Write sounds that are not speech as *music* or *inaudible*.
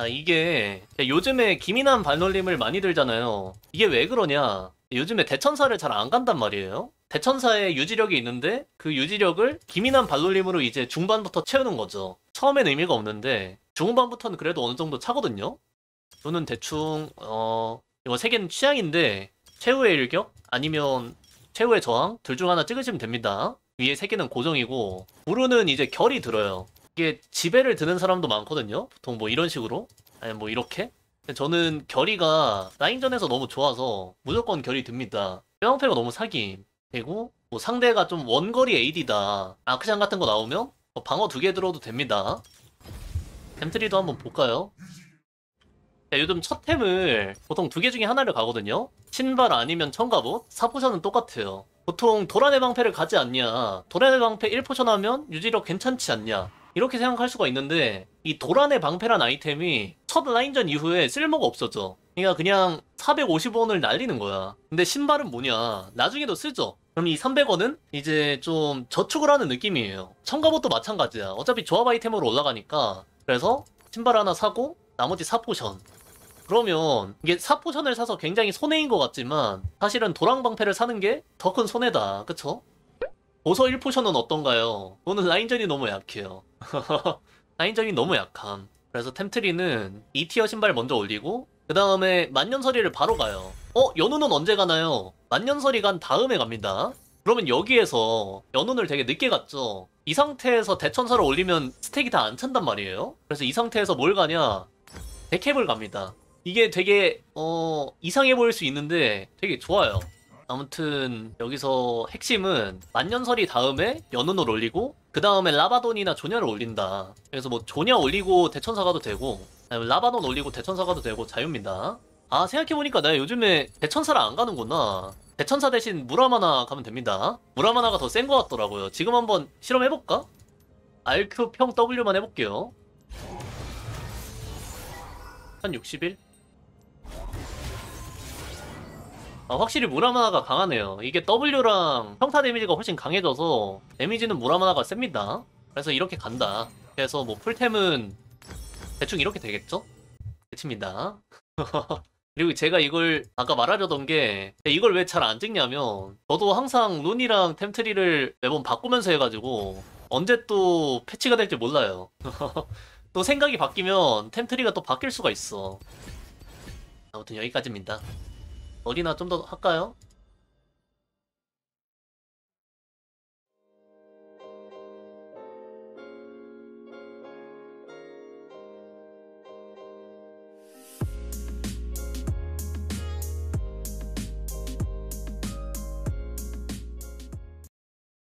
아 이게 요즘에 기민한 발놀림을 많이 들잖아요 이게 왜 그러냐 요즘에 대천사를 잘 안 간단 말이에요 대천사에 유지력이 있는데 그 유지력을 기민한 발놀림으로 이제 중반부터 채우는 거죠 처음엔 의미가 없는데 중후반부터는 그래도 어느 정도 차거든요 저는 대충 어 이거 세 개는 취향인데 최후의 일격 아니면 최후의 저항 둘 중 하나 찍으시면 됩니다 위에 세 개는 고정이고 무르는 이제 결이 들어요 이게 지배를 드는 사람도 많거든요. 보통 뭐 이런 식으로 아니 뭐 이렇게. 저는 결의가 나인전에서 너무 좋아서 무조건 결의 듭니다. 뼈왕패가 너무 사기. 그리고 뭐 상대가 좀 원거리 AD다. 아크샨 같은 거 나오면 뭐 방어 두 개 들어도 됩니다. 템트리도 한번 볼까요? 네, 요즘 첫 템을 보통 두 개 중에 하나를 가거든요. 신발 아니면 청갑옷, 사포션은 똑같아요. 보통 도란의 방패를 가지 않냐. 도란의 방패 1포션 하면 유지력 괜찮지 않냐. 이렇게 생각할 수가 있는데 이 도란의 방패란 아이템이 첫 라인전 이후에 쓸모가 없었죠. 그러니까 그냥 450원을 날리는 거야. 근데 신발은 뭐냐? 나중에도 쓰죠. 그럼 이 300원은 이제 좀 저축을 하는 느낌이에요. 청가봇도 마찬가지야. 어차피 조합 아이템으로 올라가니까. 그래서 신발 하나 사고 나머지 4포션. 그러면 이게 4포션을 사서 굉장히 손해인 것 같지만 사실은 도랑방패를 사는 게 더 큰 손해다. 그쵸? 보서 1포션은 어떤가요? 그거는 라인전이 너무 약해요. 사인전이 *laughs* 너무 약함. 그래서 템트리는 2티어 신발 먼저 올리고 그 다음에 만년설이를 바로 가요. 어? 연우는 언제 가나요? 만년설이 간 다음에 갑니다. 그러면 여기에서 연운을 되게 늦게 갔죠. 이 상태에서 대천사를 올리면 스택이 다 안 찬단 말이에요. 그래서 이 상태에서 뭘 가냐? 데캡을 갑니다. 이게 되게 어 이상해 보일 수 있는데 되게 좋아요. 아무튼 여기서 핵심은 만년설이 다음에 연운을 올리고 그 다음에 라바돈이나 조냐를 올린다. 그래서 뭐 조냐 올리고 대천사가도 되고 라바돈 올리고 대천사가도 되고 자유입니다. 아 생각해보니까 나 요즘에 대천사를 안 가는구나. 대천사 대신 무라마나 가면 됩니다. 무라마나가 더 센 것 같더라고요. 지금 한번 실험해볼까? RQ 평 W만 해볼게요. 한 61? 아, 확실히 무라마나가 강하네요. 이게 W랑 평타 데미지가 훨씬 강해져서 데미지는 무라마나가 셉니다. 그래서 이렇게 간다. 그래서 뭐 풀템은 대충 이렇게 되겠죠? 대칩니다. *laughs* 그리고 제가 이걸 아까 말하려던 게 이걸 왜 잘 안 찍냐면 저도 항상 룬이랑 템트리를 매번 바꾸면서 해가지고 언제 또 패치가 될지 몰라요. *laughs* 또 생각이 바뀌면 템트리가 또 바뀔 수가 있어. 아무튼 여기까지입니다. 어디나 좀 더 할까요?